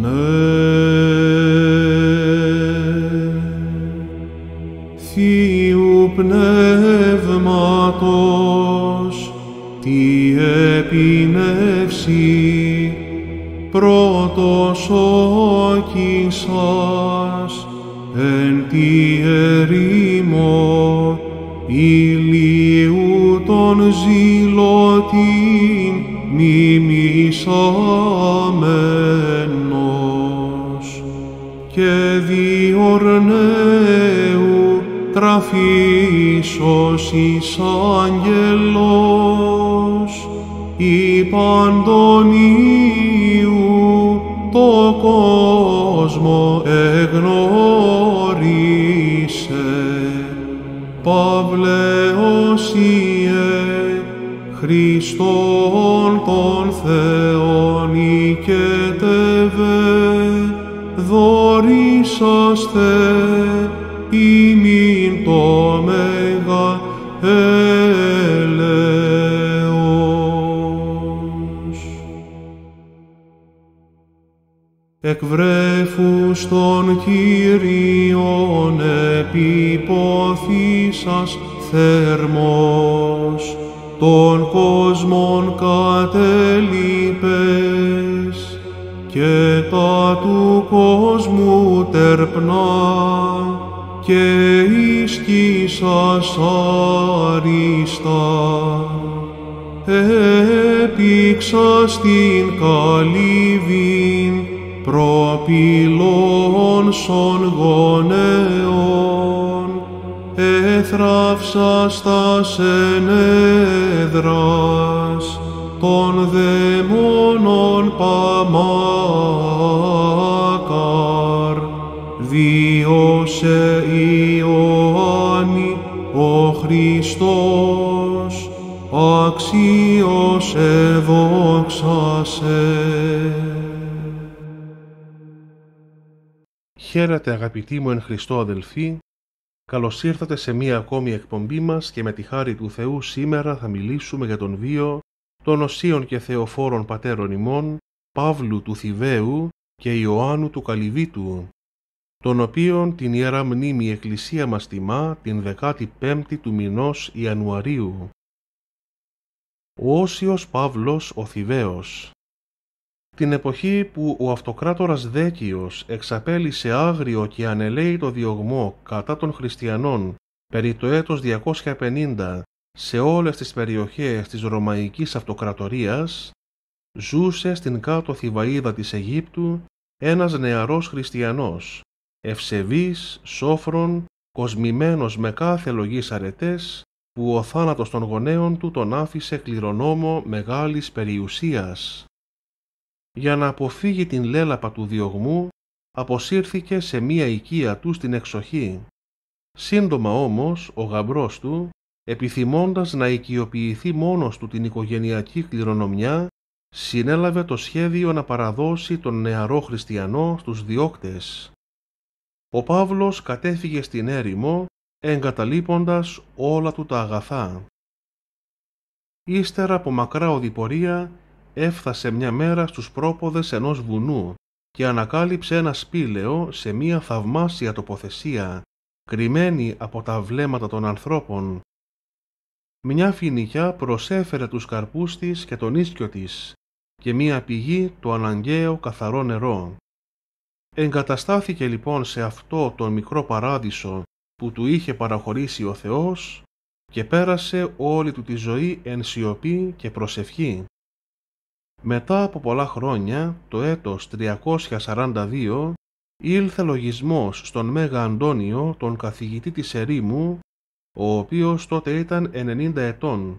Ναι, Θείου Πνεύματος, Τι έπινευσή πρώτος όκησας, Εν τη ερήμο ηλίου τον ζηλωτήν μίμησας. και διορνέου τραφίσος εις άγγελος η παντονίου το κόσμο εγνώρισε ιε, Χριστόν τον Θεόν οικετεύε δω γνωρίσαστε ημίν το μεγα έλεος. Εκ των Κυρίων επιπόθησας θερμός, τον κόσμων κατελείπες, και τα του κόσμου τερπνά και ισκύσα. σαριστά, άριστα. Έπηξα στην καλύβη προπυλών σων γονέων, έθραψα στα σενέδρας, των δαιμόνων παμάκαρ, δίωσε Ιωάννη ο Χριστός, αξίως εδόξασε. Χαίρετε αγαπητοί μου εν Χριστώ αδελφοί, καλώς ήρθατε σε μία ακόμη εκπομπή μας και με τη χάρη του Θεού σήμερα θα μιλήσουμε για τον βίο των οσίων και θεοφόρων πατέρων ημών, Παύλου του Θηβαίου και Ιωάννου του Καλυβίτου, τον οποίον την Ιερά Μνήμη Εκκλησία μας τιμά την 15η του μηνός Ιανουαρίου. Ο Όσιος Παύλος ο Θηβαίος την εποχή που ο αυτοκράτορας Δέκιος εξαπέλυσε άγριο και ανελαίητο διωγμό κατά των χριστιανών περί το έτος 250 σε όλες τις περιοχές της Ρωμαϊκής Αυτοκρατορίας ζούσε στην κάτω θηβαίδα της Αιγύπτου ένας νεαρός χριστιανός, ευσεβής, σόφρον, κοσμημένος με κάθε λογής αρετές, που ο θάνατος των γονέων του τον άφησε κληρονόμο μεγάλης περιουσίας. Για να αποφύγει την λέλαπα του διωγμού, αποσύρθηκε σε μία οικία του στην εξοχή. Σύντομα όμως, ο γαμπρός του, επιθυμώντας να οικειοποιηθεί μόνος του την οικογενειακή κληρονομιά, συνέλαβε το σχέδιο να παραδώσει τον νεαρό χριστιανό στους διώκτες. Ο Παύλος κατέφυγε στην έρημο, εγκαταλείποντας όλα του τα αγαθά. Ύστερα από μακρά οδηπορία έφτασε μια μέρα στους πρόποδες ενός βουνού και ανακάλυψε ένα σπήλαιο σε μια θαυμάσια τοποθεσία, κρυμμένη από τα βλέμματα των ανθρώπων μια φοινικιά προσέφερε τους καρπούς της και τον ίσκιο της και μία πηγή το αναγκαίο καθαρό νερό. Εγκαταστάθηκε λοιπόν σε αυτό τον μικρό παράδεισο που του είχε παραχωρήσει ο Θεός και πέρασε όλη του τη ζωή εν σιωπή και προσευχή. Μετά από πολλά χρόνια, το έτος 342, ήλθε λογισμός στον Μέγα Αντώνιο, τον καθηγητή της Ερήμου, ο οποίος τότε ήταν 90 ετών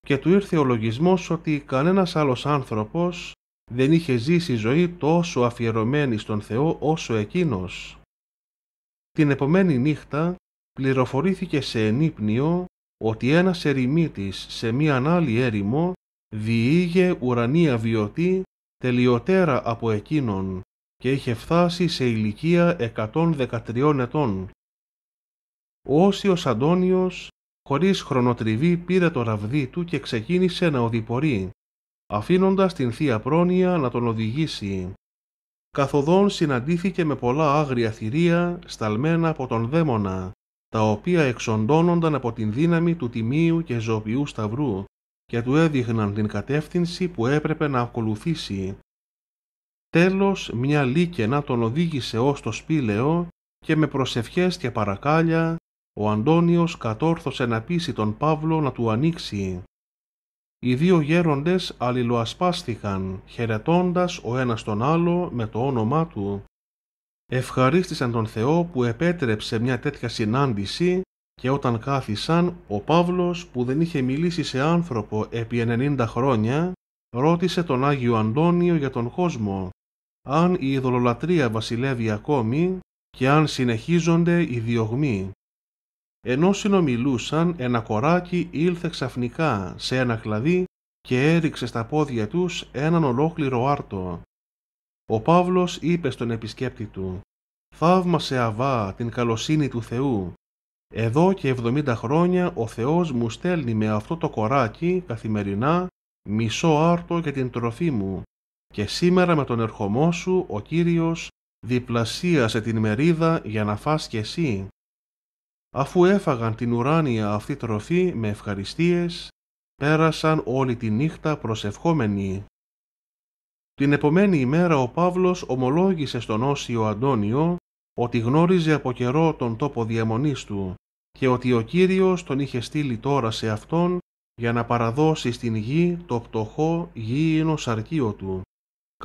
και του ήρθε ο λογισμός ότι κανένας άλλος άνθρωπος δεν είχε ζήσει ζωή τόσο αφιερωμένη στον Θεό όσο εκείνος. Την επομένη νύχτα πληροφορήθηκε σε ενύπνιο ότι ένας ερημίτης σε μίαν άλλη έρημο διήγε ουρανία βιωτή τελειωτέρα από εκείνον και είχε φτάσει σε ηλικία 113 ετών. Ο Όσιος Αντώνιος χωρίς χρονοτριβή πήρε το ραβδί του και ξεκίνησε να οδηπορεί, αφήνοντας την θεία πρόνοια να τον οδηγήσει. Καθοδόν συναντήθηκε με πολλά άγρια θηρία σταλμένα από τον δαίμονα, τα οποία εξοντώνονταν από την δύναμη του τιμίου και ζωοποιού σταυρού και του έδειχναν την κατεύθυνση που έπρεπε να ακολουθήσει. Τέλος μια λίκαινα τον οδήγησε ως το σπήλαιο και με προσευχές και παρακάλια ο Αντώνιος κατόρθωσε να πείσει τον Παύλο να του ανοίξει. Οι δύο γέροντες αλληλοασπάστηκαν, χαιρετώντας ο ένας τον άλλο με το όνομά του. Ευχαρίστησαν τον Θεό που επέτρεψε μια τέτοια συνάντηση και όταν κάθισαν, ο Παύλος που δεν είχε μιλήσει σε άνθρωπο επί 90 χρόνια, ρώτησε τον Άγιο Αντώνιο για τον κόσμο, αν η ειδωλολατρία βασιλεύει ακόμη και αν συνεχίζονται οι διωγμοί. Ενώ συνομιλούσαν ένα κοράκι ήλθε ξαφνικά σε ένα κλαδί και έριξε στα πόδια τους έναν ολόκληρο άρτο. Ο Παύλος είπε στον επισκέπτη του «Θαύμασε αβά την καλοσύνη του Θεού. Εδώ και 70 χρόνια ο Θεός μου στέλνει με αυτό το κοράκι καθημερινά μισό άρτο για την τροφή μου και σήμερα με τον ερχομό σου ο Κύριος διπλασίασε την μερίδα για να φας κι εσύ Αφού έφαγαν την ουράνια αυτή τροφή με ευχαριστίες, πέρασαν όλη τη νύχτα προσευχόμενοι. Την επομένη ημέρα ο Παύλος ομολόγησε στον Όσιο Αντώνιο ότι γνώριζε από καιρό τον τόπο διαμονής του και ότι ο Κύριος τον είχε στείλει τώρα σε αυτόν για να παραδώσει στην γη το πτωχό γήινο σαρκείο του,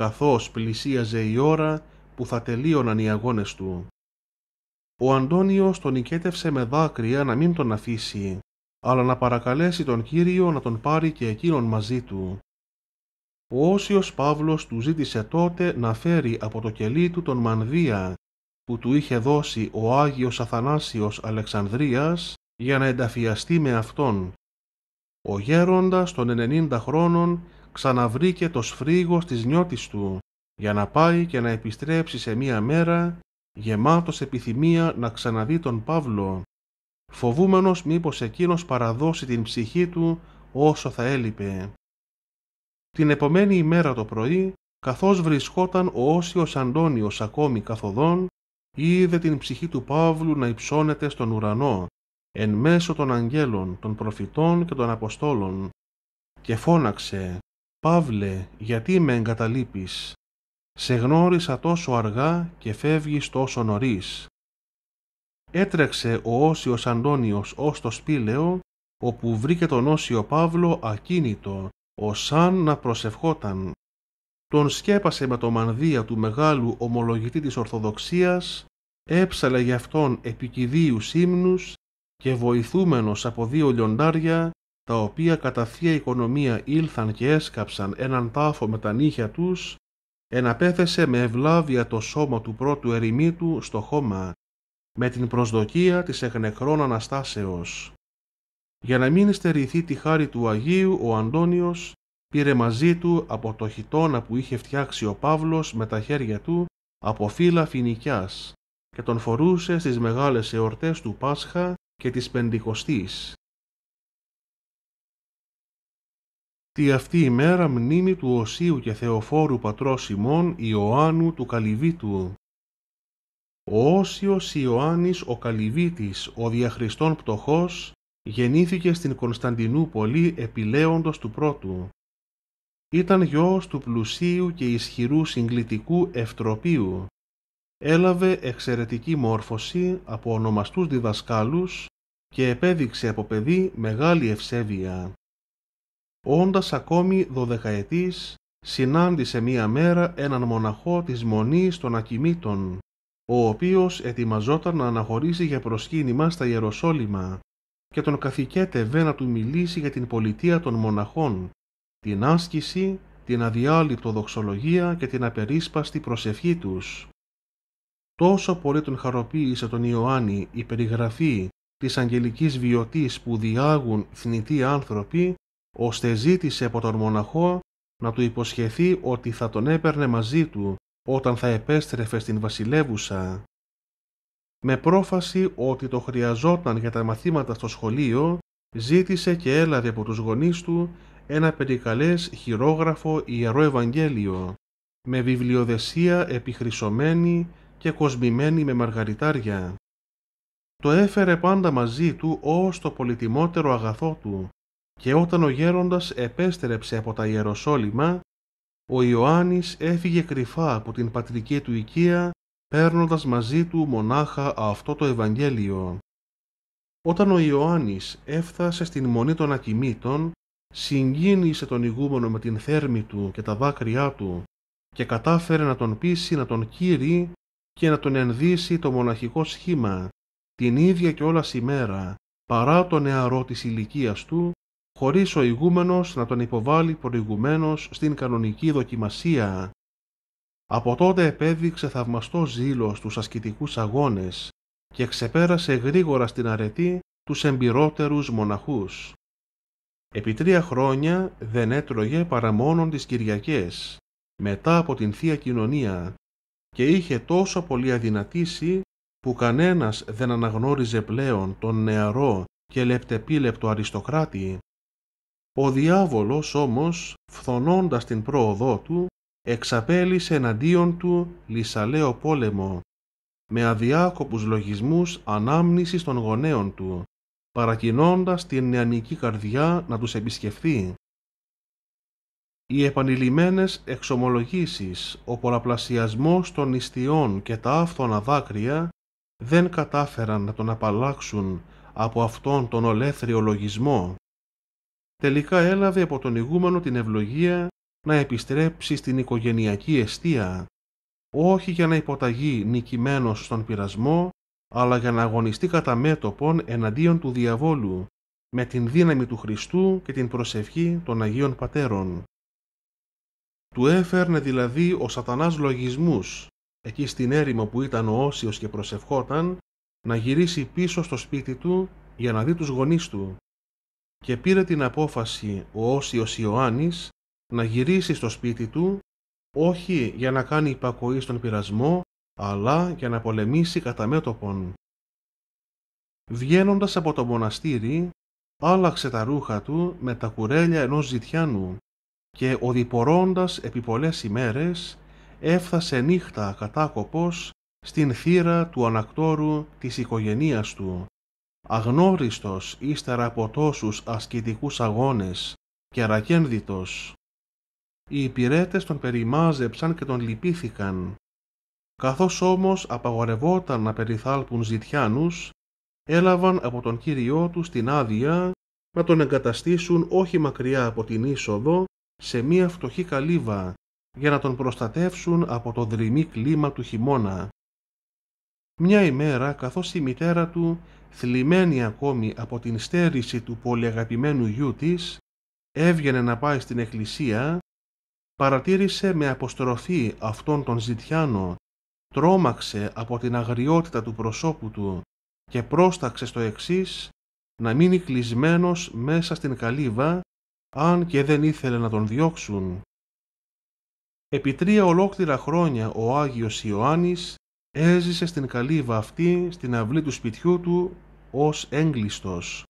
καθώς πλησίαζε η ώρα που θα τελείωναν οι αγώνες του. Ο Αντώνιος τον οικέτευσε με δάκρυα να μην τον αφήσει, αλλά να παρακαλέσει τον Κύριο να τον πάρει και εκείνον μαζί του. Ο Όσιος Παύλος του ζήτησε τότε να φέρει από το κελί του τον Μανδία, που του είχε δώσει ο Άγιος Αθανάσιος Αλεξανδρίας για να ενταφιαστεί με αυτόν. Ο γέροντας των 90 χρόνων ξαναβρήκε το σφρίγο τη νιώτης του για να πάει και να επιστρέψει σε μία μέρα γεμάτος επιθυμία να ξαναδεί τον Παύλο, φοβούμενος μήπως εκείνος παραδώσει την ψυχή του όσο θα έλειπε. Την επομένη ημέρα το πρωί, καθώς βρισκόταν ο Όσιος Αντώνιος ακόμη καθοδόν, είδε την ψυχή του Παύλου να υψώνεται στον ουρανό, εν μέσω των αγγέλων, των προφητών και των Αποστόλων, και φώναξε «Παύλε, γιατί με εγκαταλείπεις» Σε γνώρισα τόσο αργά και φεύγεις τόσο νωρίς. Έτρεξε ο Όσιος Αντώνιος ως το σπήλαιο, όπου βρήκε τον Όσιο Παύλο ακίνητο, ο σαν να προσευχόταν. Τον σκέπασε με το μανδύα του μεγάλου ομολογητή της Ορθοδοξίας, έψαλε γι' αυτόν επικηδίους ύμνους και βοηθούμενος από δύο λιοντάρια, τα οποία κατά θεία οικονομία ήλθαν και έσκαψαν έναν τάφο με τα νύχια τους, εναπέθεσε με ευλάβεια το σώμα του πρώτου ερημίτου στο χώμα, με την προσδοκία της εχνεχρών Αναστάσεως. Για να μην στερηθεί τη χάρη του Αγίου, ο Αντώνιος πήρε μαζί του από το χιτόνα που είχε φτιάξει ο Παύλος με τα χέρια του από φύλλα φινικιάς και τον φορούσε στις μεγάλες εορτές του Πάσχα και της Πεντηκοστής. Τη αυτή μέρα μνήμη του Οσίου και Θεοφόρου πατρός Σιμών Ιωάννου του Καλυβίτου. Ο Όσιος Ιωάννης ο Καλυβίτης, ο διαχριστών πτωχός, γεννήθηκε στην Κωνσταντινούπολη επιλέοντος του πρώτου. Ήταν γιος του πλουσίου και ισχυρού συγκλητικού Ευτροπίου. Έλαβε εξαιρετική μόρφωση από ονομαστούς διδασκάλους και επέδειξε από παιδί μεγάλη ευσέβεια όντας ακόμη δωδεκαετής, συνάντησε μία μέρα έναν μοναχό της Μονής των Ακιμήτων, ο οποίος ετοιμαζόταν να αναχωρήσει για προσκύνημα στα Ιεροσόλυμα και τον καθηκέτευε να του μιλήσει για την πολιτεία των μοναχών, την άσκηση, την αδιάλειπτο δοξολογία και την απερίσπαστη προσευχή τους. Τόσο πολύ τον χαροποίησε τον Ιωάννη η περιγραφή της αγγελικής βιωτής που διάγουν θνητοί άνθρωποι, ώστε ζήτησε από τον μοναχό να του υποσχεθεί ότι θα τον έπαιρνε μαζί του όταν θα επέστρεφε στην βασιλεύουσα. Με πρόφαση ότι το χρειαζόταν για τα μαθήματα στο σχολείο, ζήτησε και έλαβε από τους γονείς του ένα περικαλές χειρόγραφο Ιερό Ευαγγέλιο, με βιβλιοδεσία επιχρυσωμένη και κοσμημένη με μαργαριτάρια. Το έφερε πάντα μαζί του ως το πολυτιμότερο αγαθό του και όταν ο γέροντας επέστρεψε από τα Ιεροσόλυμα, ο Ιωάννης έφυγε κρυφά από την πατρική του οικία, παίρνοντας μαζί του μονάχα αυτό το Ευαγγέλιο. Όταν ο Ιωάννης έφτασε στην μονή των ακιμήτων, συγκίνησε τον ηγούμενο με την θέρμη του και τα δάκρυά του και κατάφερε να τον πείσει να τον κύρει και να τον ενδύσει το μοναχικό σχήμα την ίδια όλα ημέρα, παρά το νεαρό της ηλικίας του χωρίς ο ηγούμενος να τον υποβάλει προηγουμένως στην κανονική δοκιμασία. Από τότε επέδειξε θαυμαστό ζήλο στους ασκητικούς αγώνες και ξεπέρασε γρήγορα στην αρετή τους εμπειρότερους μοναχούς. Επί τρία χρόνια δεν έτρωγε παρά μόνον τις Κυριακές, μετά από την Θεία Κοινωνία, και είχε τόσο πολύ αδυνατήσει που κανένας δεν αναγνώριζε πλέον τον νεαρό και λεπτεπίλεπτο αριστοκράτη ο διάβολος όμως, φθονώντας την πρόοδό του, εξαπέλυσε εναντίον του λυσαλαίο πόλεμο, με αδιάκοπους λογισμούς ανάμνησης των γονέων του, παρακινώντας την νεανική καρδιά να τους επισκεφθεί. Οι επανειλημμένες εξομολογήσεις, ο πολλαπλασιασμός των ιστιών και τα άφθονα δάκρυα δεν κατάφεραν να τον απαλλάξουν από αυτόν τον ολέθριο λογισμό τελικά έλαβε από τον ηγούμενο την ευλογία να επιστρέψει στην οικογενειακή αιστεία, όχι για να υποταγεί νικημένος στον πειρασμό, αλλά για να αγωνιστεί κατά μέτωπον εναντίον του διαβόλου, με την δύναμη του Χριστού και την προσευχή των Αγίων Πατέρων. Του έφερνε δηλαδή ο σατανάς λογισμούς, εκεί στην έρημο που ήταν ο Όσιος και προσευχόταν, να γυρίσει πίσω στο σπίτι του για να δει τους γονείς του και πήρε την απόφαση ο Όσιος Ιωάννης να γυρίσει στο σπίτι του όχι για να κάνει υπακοή στον πειρασμό αλλά για να πολεμήσει κατά μέτωπον. Βγαίνοντας από το μοναστήρι άλλαξε τα ρούχα του με τα κουρέλια ενός ζητιάνου και οδηπορώντας επί πολλές ημέρες έφτασε νύχτα κατάκοπος στην θύρα του ανακτόρου της οικογενείας του αγνώριστος ύστερα από τόσους ασκητικούς αγώνες και αρακένδυτος. Οι υπηρέτες τον περιμάζεψαν και τον λυπήθηκαν. Καθώς όμως απαγορευόταν να περιθάλπουν ζητιάνους, έλαβαν από τον Κύριό τους την άδεια να τον εγκαταστήσουν όχι μακριά από την είσοδο σε μία φτωχή καλύβα για να τον προστατεύσουν από το δρυμή κλίμα του χειμώνα. Μια ημέρα καθώς η μητέρα του θλιμμένη ακόμη από την στέρηση του πολυαγαπημένου γιού της, έβγαινε να πάει στην εκκλησία, παρατήρησε με αποστροφή αυτόν τον Ζητιάνο, τρόμαξε από την αγριότητα του προσώπου του και πρόσταξε στο εξής να μείνει κλεισμένος μέσα στην καλύβα, αν και δεν ήθελε να τον διώξουν. Επί τρία ολόκληρα χρόνια ο Άγιος Ιωάννης έζησε στην καλύβα αυτή στην αυλή του σπιτιού του ως έγκλειστος.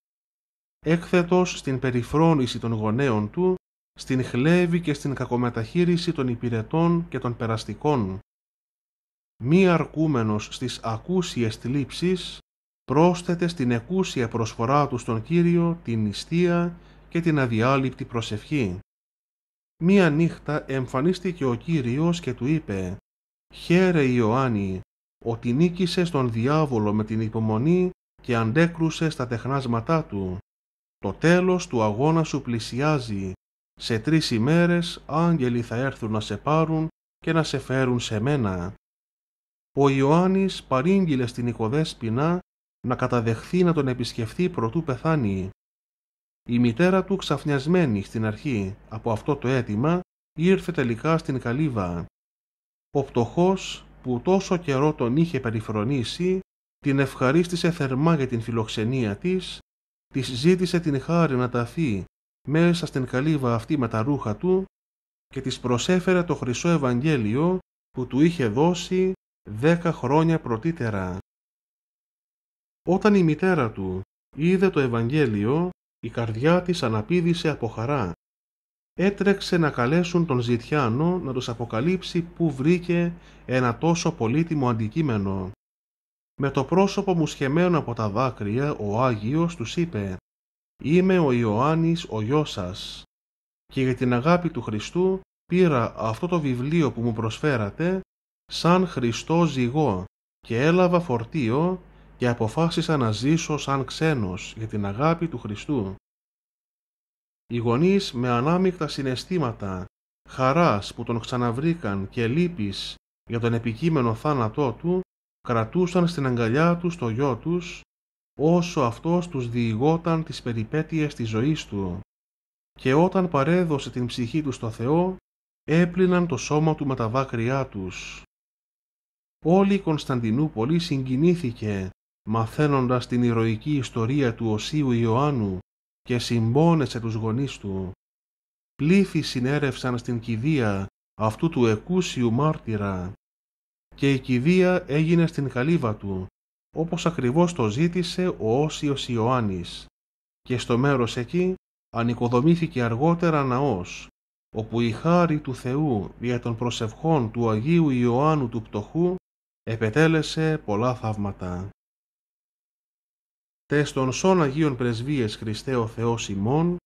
Έκθετος στην περιφρόνηση των γονέων του, στην χλέβη και στην κακομεταχείριση των υπηρετών και των περαστικών. Μη αρκούμενος στις ακούσιες θλίψεις, πρόσθεται στην εκούσια προσφορά του στον Κύριο την νηστεία και την αδιάλειπτη προσευχή. Μία νύχτα εμφανίστηκε ο Κύριος και του είπε «Χαίρε Ιωάννη, ότι νίκησες τον διάβολο με την υπομονή και αντέκρουσε στα τεχνάσματά του. Το τέλος του αγώνα σου πλησιάζει. Σε τρεις ημέρες άγγελοι θα έρθουν να σε πάρουν και να σε φέρουν σε μένα. Ο Ιωάννης παρήγγειλε στην οικοδέσποινα να καταδεχθεί να τον επισκεφθεί προτού πεθάνει. Η μητέρα του ξαφνιασμένη στην αρχή από αυτό το αίτημα ήρθε τελικά στην καλύβα. Ο πτωχός που τόσο καιρό τον είχε περιφρονήσει την ευχαρίστησε θερμά για την φιλοξενία της, της ζήτησε την χάρη να ταθεί μέσα στην καλύβα αυτή με τα ρούχα του και της προσέφερε το Χρυσό Ευαγγέλιο που του είχε δώσει δέκα χρόνια πρωτήτερα. Όταν η μητέρα του είδε το Ευαγγέλιο, η καρδιά της αναπήδησε από χαρά. Έτρεξε να καλέσουν τον Ζητιάνο να τους αποκαλύψει πού βρήκε ένα τόσο πολύτιμο αντικείμενο. Με το πρόσωπο μου σχεμένο από τα δάκρυα, ο Άγιος τους είπε «Είμαι ο Ιωάννης ο γιος σας» και για την αγάπη του Χριστού πήρα αυτό το βιβλίο που μου προσφέρατε σαν Χριστό ζυγό και έλαβα φορτίο και αποφάσισα να ζήσω σαν ξένος για την αγάπη του Χριστού. Οι γονείς με ανάμεικτα συναισθήματα χαράς που τον ξαναβρήκαν και λύπης για τον επικείμενο θάνατό του κρατούσαν στην αγκαλιά τους το γιο τους, όσο αυτός τους διηγόταν τις περιπέτειες της ζωής του και όταν παρέδωσε την ψυχή του στο Θεό, έπλυναν το σώμα του με τα δάκρυά τους. Όλη η Κωνσταντινούπολη συγκινήθηκε, μαθαίνοντας την ηρωική ιστορία του Οσίου Ιωάννου και συμπόνεσε τους γονείς του. Πλήθη συνέρευσαν στην κηδεία αυτού του εκούσιου μάρτυρα και η κηδεία έγινε στην καλύβα του, όπως ακριβώς το ζήτησε ο Όσιος Ιωάννης. Και στο μέρος εκεί ανοικοδομήθηκε αργότερα ναός, όπου η χάρη του Θεού για των προσευχών του Αγίου Ιωάννου του Πτωχού επετέλεσε πολλά θαύματα. Τέστον στον σών Αγίων Πρεσβείες Χριστέ ο Θεός ημών,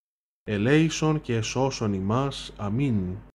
ελέησον και σώσον ημάς. Αμήν.